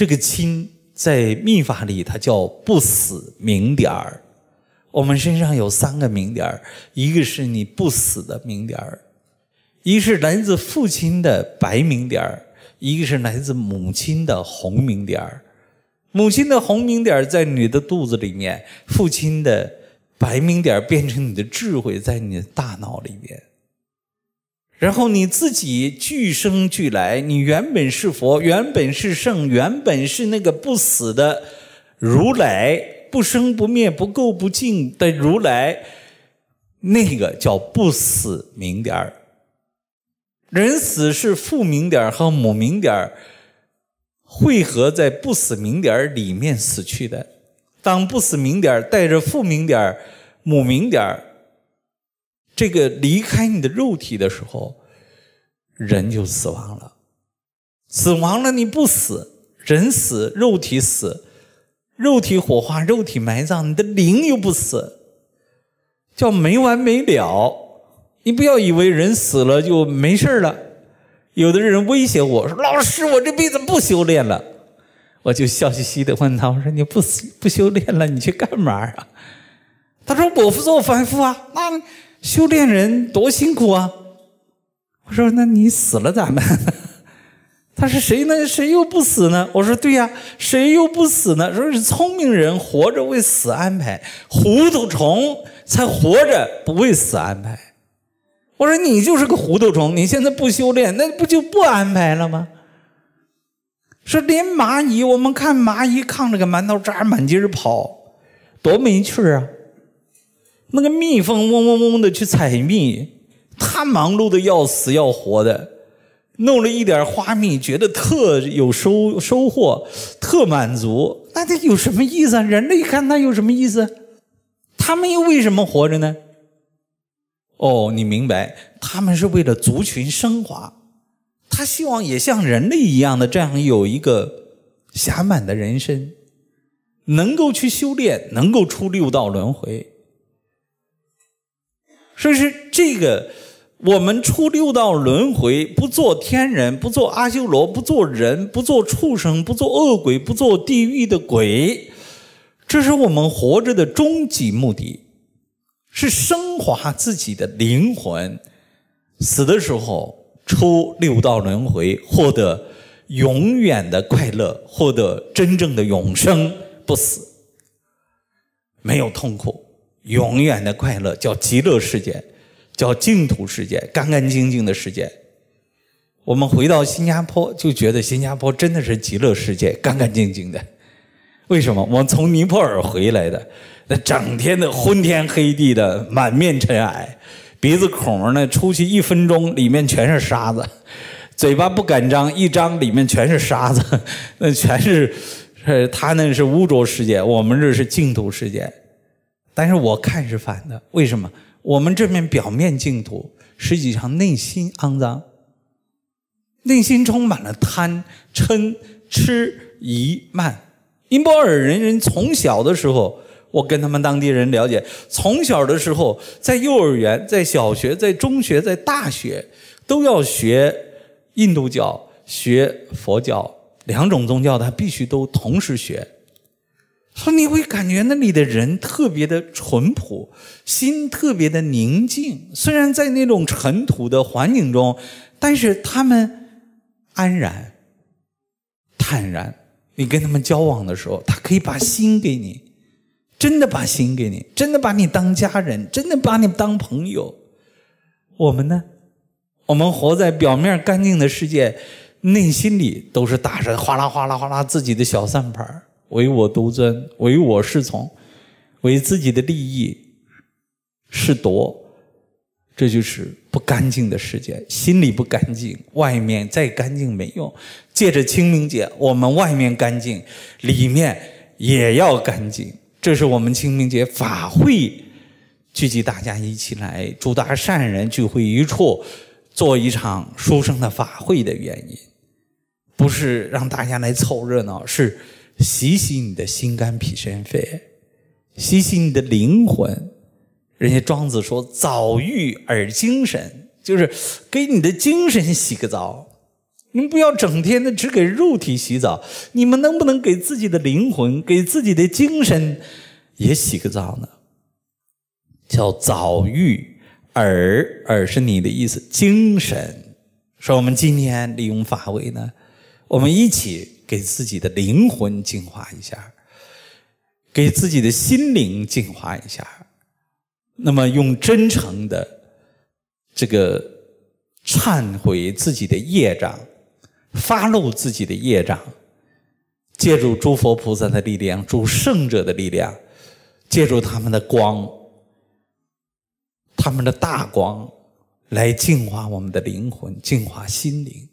这个亲在秘法里，它叫不死明点儿。我们身上有三个明点儿，一个是你不死的明点儿，一是来自父亲的白明点儿，一个是来自母亲的红明点儿。母亲的红明点儿在你的肚子里面，父亲的白明点儿变成你的智慧，在你的大脑里面。然后你自己俱生俱来，你原本是佛，原本是圣，原本是那个不死的如来，不生不灭、不垢不净的如来，那个叫不死明点人死是父明点和母明点汇合在不死明点里面死去的。当不死明点带着父明点母明点这个离开你的肉体的时候，人就死亡了。死亡了，你不死，人死，肉体死，肉体火化，肉体埋葬，你的灵又不死，叫没完没了。你不要以为人死了就没事了。有的人威胁我说：“老师，我这辈子不修炼了。”我就笑嘻嘻的问他我说：“你不不修炼了，你去干嘛啊？”他说：“我不做凡夫啊。”那。修炼人多辛苦啊！我说，那你死了咋办？” 他说谁呢？谁又不死呢？我说对呀，谁又不死呢？说是聪明人活着为死安排，糊涂虫才活着不为死安排。我说你就是个糊涂虫，你现在不修炼，那不就不安排了吗？说连蚂蚁，我们看蚂蚁扛着个馒头渣满街儿跑，多没趣儿啊！那个蜜蜂嗡嗡嗡的去采蜜，它忙碌的要死要活的，弄了一点花蜜，觉得特有收收获，特满足。那它有什么意思？人类看那有什么意思？他们又为什么活着呢？哦，你明白，他们是为了族群升华，他希望也像人类一样的这样有一个圆满的人生，能够去修炼，能够出六道轮回。所以说，这个我们出六道轮回，不做天人，不做阿修罗，不做人，不做畜生，不做恶鬼，不做地狱的鬼，这是我们活着的终极目的，是升华自己的灵魂。死的时候出六道轮回，获得永远的快乐，获得真正的永生不死，没有痛苦。永远的快乐叫极乐世界，叫净土世界，干干净净的世界。我们回到新加坡就觉得新加坡真的是极乐世界，干干净净的。为什么？我从尼泊尔回来的，那整天的昏天黑地的，满面尘埃，鼻子孔呢出去一分钟里面全是沙子，嘴巴不敢张，一张里面全是沙子，那全是，呃，他那是污浊世界，我们这是净土世界。但是我看是反的，为什么？我们这面表面净土，实际上内心肮脏，内心充满了贪嗔痴疑慢。印波尔人人从小的时候，我跟他们当地人了解，从小的时候在幼儿园、在小学、在中学、在大学，都要学印度教、学佛教两种宗教，他必须都同时学。所以你会感觉那里的人特别的淳朴，心特别的宁静。虽然在那种尘土的环境中，但是他们安然、坦然。你跟他们交往的时候，他可以把心给你，真的把心给你，真的把你当家人，真的把你当朋友。我们呢？我们活在表面干净的世界，内心里都是打着哗啦哗啦哗啦自己的小算盘儿。唯我独尊，唯我是从，为自己的利益是夺，这就是不干净的世界。心里不干净，外面再干净没用。借着清明节，我们外面干净，里面也要干净。这是我们清明节法会聚集大家一起来，诸大善人聚会一处，做一场书生的法会的原因，不是让大家来凑热闹，是。洗洗你的心肝脾肾肺，洗洗你的灵魂。人家庄子说“早浴而精神”，就是给你的精神洗个澡。你们不要整天的只给肉体洗澡，你们能不能给自己的灵魂、给自己的精神也洗个澡呢？叫“早浴尔尔是你的意思，精神。说我们今天利用法位呢，我们一起。给自己的灵魂净化一下，给自己的心灵净化一下。那么，用真诚的这个忏悔自己的业障，发露自己的业障，借助诸佛菩萨的力量，助圣者的力量，借助他们的光，他们的大光，来净化我们的灵魂，净化心灵。